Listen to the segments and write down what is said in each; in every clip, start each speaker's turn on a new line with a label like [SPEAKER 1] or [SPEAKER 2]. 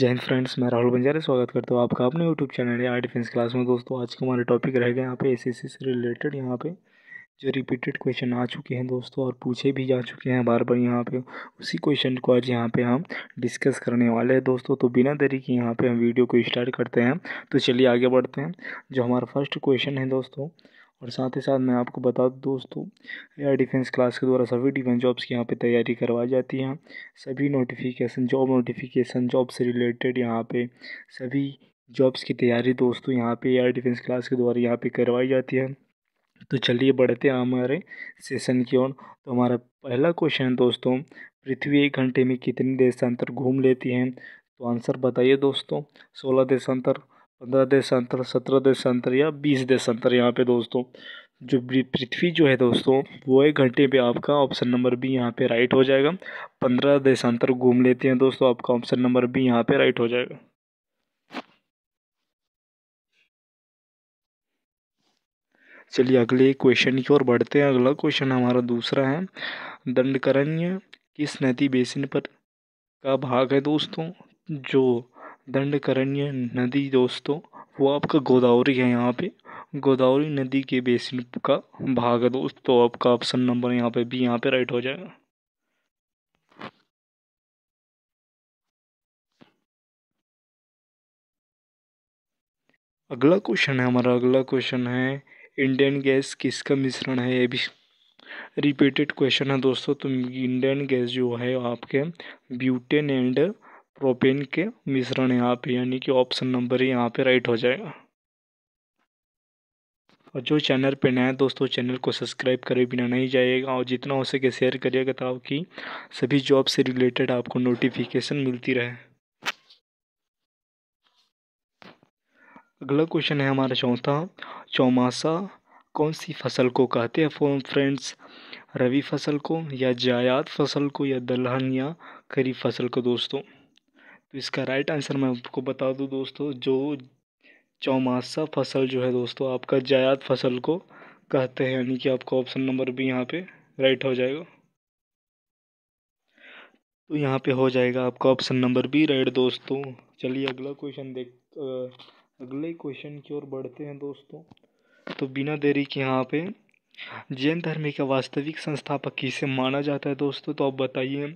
[SPEAKER 1] जय हिंद फ्रेंड्स मैं राहुल बंजारे स्वागत करता हूँ आपका अपने YouTube channel I defence class में दोस्तों आज का हमारा टॉपिक रहेगा यहाँ पे एसएससी से रिलेटेड यहाँ पे जो रिपीटेड क्वेश्चन आ चुके हैं दोस्तों और पूछे भी जा चुके हैं बार बार यहाँ पे उसी क्वेश्चन को आज यहाँ पे हम डिस्कस करने वाले हैं दोस्तों तो बिना देरी के यहाँ पे हम वीडियो को स्टार्ट करते हैं तो चलिए आगे बढ़ते हैं जो हमारा फर्स्ट क्वेश्चन है दोस्तों और साथ ही साथ मैं आपको बता दूँ दोस्तों एयर डिफेंस क्लास के द्वारा सभी डिफेंस जॉब्स की यहाँ पे तैयारी करवाई जाती है सभी नोटिफिकेशन जॉब नोटिफिकेशन जॉब से रिलेटेड यहाँ पे सभी जॉब्स की तैयारी दोस्तों यहाँ पे एयर डिफेंस क्लास के द्वारा यहाँ पे करवाई जाती है तो चलिए बढ़ते हैं हमारे सेशन की ओर तो हमारा पहला क्वेश्चन है दोस्तों पृथ्वी एक घंटे में कितने देशांतर घूम लेती हैं तो आंसर बताइए दोस्तों सोलह देशांतर पंद्रह देशांतर सत्रह देशांतर या बीस देशांतर यहाँ पे दोस्तों जो पृथ्वी जो है दोस्तों वो एक घंटे पे आपका ऑप्शन नंबर बी यहाँ पे राइट हो जाएगा पंद्रह देशांतर घूम लेते हैं दोस्तों आपका ऑप्शन नंबर बी यहाँ पे राइट हो जाएगा चलिए अगले क्वेश्चन की ओर बढ़ते हैं अगला क्वेश्चन हमारा दूसरा है दंडकरण्य किस नदी बेसिन पर का भाग है दोस्तों जो दंडकारण्य नदी दोस्तों वो आपका गोदावरी है यहाँ पे गोदावरी नदी के बेसिन का भाग है दोस्तों तो आपका ऑप्शन नंबर यहाँ पे भी यहाँ पे राइट हो जाएगा अगला क्वेश्चन है हमारा अगला क्वेश्चन है इंडियन गैस किसका मिश्रण है ये भी रिपीटेड क्वेश्चन है दोस्तों तो इंडियन गैस जो है आपके ब्यूटेन एंड प्रोपेन के मिश्रण यहाँ पे यानी कि ऑप्शन नंबर यहाँ पे राइट हो जाएगा और जो चैनल पे नया है दोस्तों चैनल को सब्सक्राइब करे बिना नहीं जाएगा और जितना हो सके शेयर करिएगा ताकि सभी जॉब से रिलेटेड आपको नोटिफिकेशन मिलती रहे अगला क्वेश्चन है हमारा चौथा चौमासा कौन सी फसल को कहते हैं फ्रेंड्स रवि फसल को या जायद फसल को या दलहन या खरीफ फसल को दोस्तों तो इसका राइट आंसर मैं आपको बता दूं दोस्तों जो चौमासा फसल जो है दोस्तों आपका जायद फसल को कहते हैं यानी कि आपका ऑप्शन नंबर भी यहाँ पे राइट हो जाएगा तो यहाँ पे हो जाएगा आपका ऑप्शन नंबर बी राइट दोस्तों चलिए अगला क्वेश्चन देख अगले क्वेश्चन की ओर बढ़ते हैं दोस्तों तो बिना देरी के यहाँ पे जैन धर्म का वास्तविक संस्थापक किसे माना जाता है दोस्तों तो आप बताइए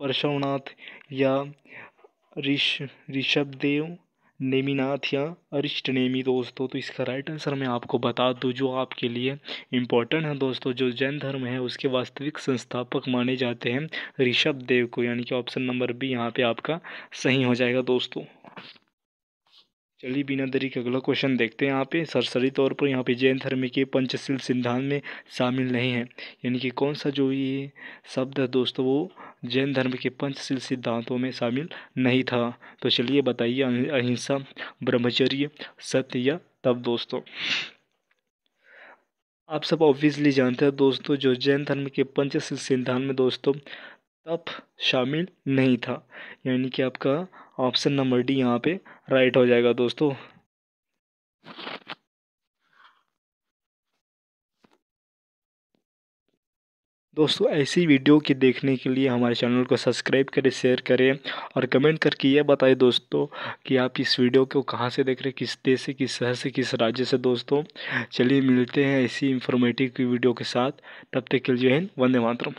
[SPEAKER 1] परशवनाथ या ऋषभ रिश, देव नेमिनाथ या अरिष्ट नेमी दोस्तों तो इसका राइट आंसर मैं आपको बता दूँ जो आपके लिए इम्पोर्टेंट है दोस्तों जो जैन धर्म है उसके वास्तविक संस्थापक माने जाते हैं ऋषभ देव को यानी कि ऑप्शन नंबर बी यहाँ पे आपका सही हो जाएगा दोस्तों चलिए बिना देरी के अगला क्वेश्चन देखते हैं यहाँ पे सरसरी तौर पर यहाँ पे जैन धर्म के पंचशील सिद्धांत में शामिल नहीं है यानी कि कौन सा जो ये शब्द है दोस्तों वो जैन धर्म के पंचशील सिद्धांतों में शामिल नहीं था तो चलिए बताइए अहिंसा ब्रह्मचर्य सत्य या तब दोस्तों आप सब ऑब्वियसली जानते हैं दोस्तों जो जैन धर्म के पंचशील सिद्धांत में दोस्तों तप शामिल नहीं था यानी कि आपका ऑप्शन नंबर डी यहाँ पे राइट हो जाएगा दोस्तों दोस्तों ऐसी वीडियो के देखने के लिए हमारे चैनल को सब्सक्राइब करें शेयर करें और कमेंट करके ये बताएं दोस्तों कि आप इस वीडियो को कहाँ से देख रहे हैं किस देश से किस शहर से किस राज्य से दोस्तों चलिए मिलते हैं ऐसी इन्फॉर्मेटिव की वीडियो के साथ तब तक के लिए जय हिंद वंदे मातरम